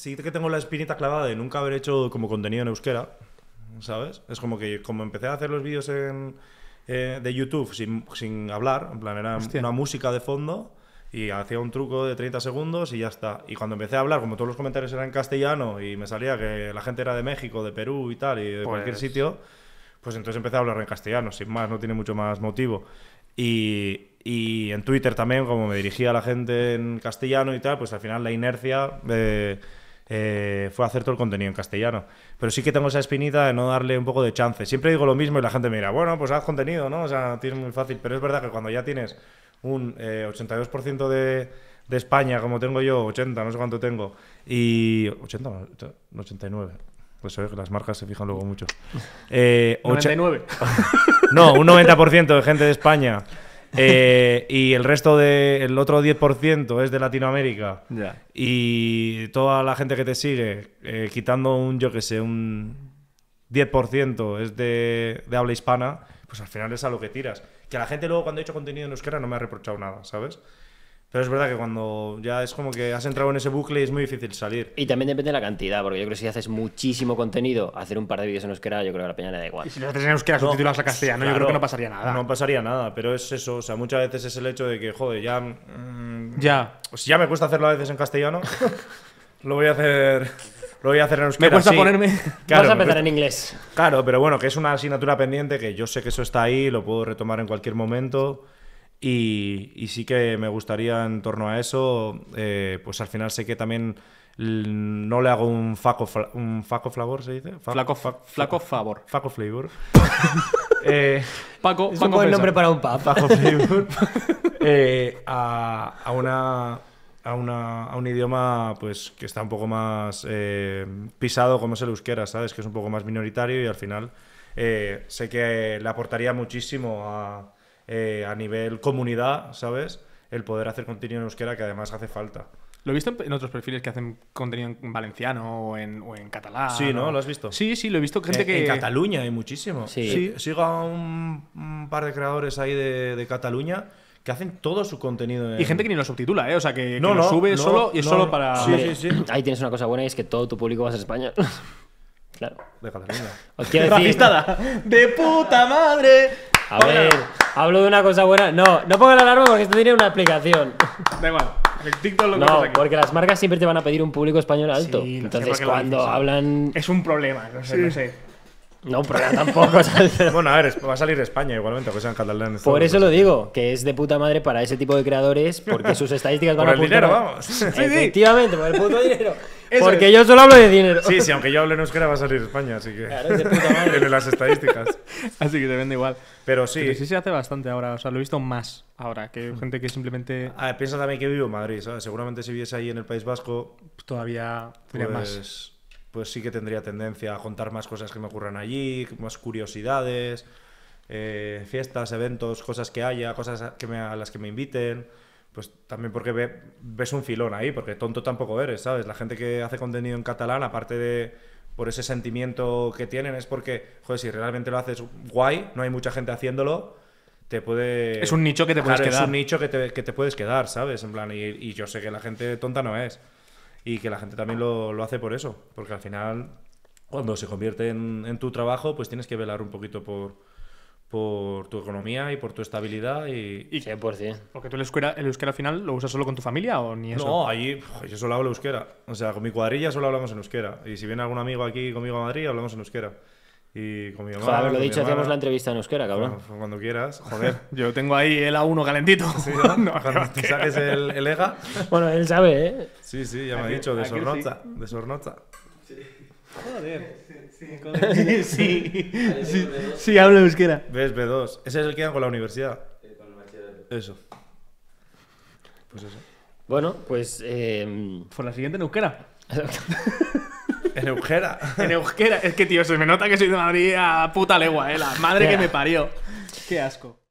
sí que tengo la espinita clavada de nunca haber hecho como contenido en euskera, ¿sabes? Es como que como empecé a hacer los vídeos eh, de YouTube sin, sin, hablar, en plan era una música de fondo y hacía un truco de 30 segundos y ya está. Y cuando empecé a hablar, como todos los comentarios eran en castellano y me salía que la gente era de México, de Perú y tal, y de cualquier pues. sitio, pues entonces empecé a hablar en castellano, sin más, no tiene mucho más motivo. Y, y en Twitter también, como me dirigía a la gente en castellano y tal, pues al final la inercia... Eh, eh, fue hacer todo el contenido en castellano. Pero sí que tengo esa espinita de no darle un poco de chance. Siempre digo lo mismo y la gente me dirá, bueno, pues haz contenido, ¿no? O sea, tienes muy fácil. Pero es verdad que cuando ya tienes un 82% eh, de, de, España, como tengo yo, 80, no sé cuánto tengo, y 80, 89. Pues sabes que las marcas se fijan luego mucho. Eh, 99. no, un 90% de gente de España Eh, y el resto de. El otro 10% es de Latinoamérica. Y toda la gente que te sigue, eh, quitando un, yo que sé, un 10% es de, de habla hispana, pues al final es a lo que tiras. Que a la gente luego cuando he hecho contenido en euskera no me ha reprochado nada, ¿sabes? Pero es verdad que cuando ya es como que has entrado en ese bucle es muy difícil salir. Y también depende de la cantidad, porque yo creo que si haces muchísimo contenido, hacer un par de vídeos en euskera, yo creo que la peña le da igual. Y si lo haces en euskera, a castellano, yo creo que no pasaría nada. No pasaría nada, pero es eso. O sea, muchas veces es el hecho de que, joder, ya. Mm, ya. Pues ya me cuesta hacerlo a veces en castellano. lo voy a hacer. Lo voy a hacer en euskera. Me cuesta ponerme. a empezar en inglés. Claro, pero bueno, que es una asignatura pendiente que yo sé que eso está ahí, lo puedo retomar en cualquier momento. Y, sí que me gustaría en torno a eso, eh, pues al final sé que también no le hago un faco, un faco flavor, ¿se dice? flaco, favor. Faco flavor. eh, Paco, es un nombre para un pub. Faco flavor. Eh, a, una, a, un idioma pues que está un poco más eh, pisado como es el euskera, ¿sabes? Que es un poco más minoritario y al final sé que le aportaría muchísimo a eh, a nivel comunidad, ¿sabes? El poder hacer contenido en euskera que además hace falta. Lo he visto en, otros perfiles que hacen contenido en valenciano o en, o en catalán. Sí, ¿no? ¿Lo has visto? Sí, sí, lo he visto. Gente en, que... en Cataluña hay muchísimo. Sí. sí sigo a un, par de creadores ahí de, Cataluña que hacen todo su contenido. En... Y gente que ni lo subtitula, ¿eh? O sea, que, no, lo sube solo y solo para. Sí, sí, sí. Ahí tienes una cosa buena y es que todo tu público va a ser español. claro. De Cataluña. Os quiero ¡De puta madre! A ver. Hablo de una cosa buena. No, no ponga la alarma porque esto tiene una explicación. Da igual. El TikTok lo que No, aquí. porque las marcas siempre te van a pedir un público español alto. Entonces, cuando ¿eh? hablan. Es un problema, no sé, no sé. No, tampoco, Bueno, a ver, va a salir España igualmente, aunque sea en catalán. Por eso lo digo, que es de puta madre para ese tipo de creadores, porque sus estadísticas van Por a el dinero, vamos. Sí, sí. Efectivamente, por el puto dinero. Porque yo solo hablo de dinero. Sí, sí, aunque yo hable en euskera va a salir España, así que. Claro, las estadísticas. Así que te vende igual. Pero sí. sí se hace bastante ahora, o sea, lo he visto más ahora que gente que simplemente. ver, piensa también que vivo en Madrid, ¿sabes? Seguramente si viviese ahí en el País Vasco. Todavía pues, más. Pues sí que tendría tendencia a contar más cosas que me ocurran allí, más curiosidades, eh, fiestas, eventos, cosas que haya, cosas a las que me inviten pues también porque ves un filón ahí, porque tonto tampoco eres, ¿sabes? La gente que hace contenido en catalán, aparte de por ese sentimiento que tienen, es porque, joder, si realmente lo haces guay, no hay mucha gente haciéndolo, te puede... Es un nicho que te puedes quedar. Es un nicho que te, puedes quedar, ¿sabes? En plan, y, yo sé que la gente tonta no es. Y que la gente también lo, hace por eso, porque al final, cuando se convierte en tu trabajo, pues tienes que velar un poquito por por tu economía y por tu estabilidad y... y 100%. Porque tú el euskera, el al final lo usas solo con tu familia o ni eso? No, ahí yo solo hablo euskera. O sea, con mi cuadrilla solo hablamos en euskera. Y si viene algún amigo aquí conmigo a Madrid, hablamos en euskera. Y con mi mamá... Joder, lo dicho, hacemos la entrevista en euskera, cabrón. Pues cuando quieras, joder. yo tengo ahí el A1 calentito. Sí, ¿no? te saques el, el, EGA... bueno, él sabe, ¿eh? Sí, sí, ya me ha dicho, de Sornoza. De Sornoza. Sí. Joder. Sí, sí, sí, hablo euskera. ¿Ves? B2. Ese es el que hago con la universidad. Eh, eso. Pues eso. Bueno, pues. Eh... Por la siguiente en euskera. en euskera. en euskera. Es que, tío, se me nota que soy de Madrid a puta legua, eh. La madre que me parió. Qué asco.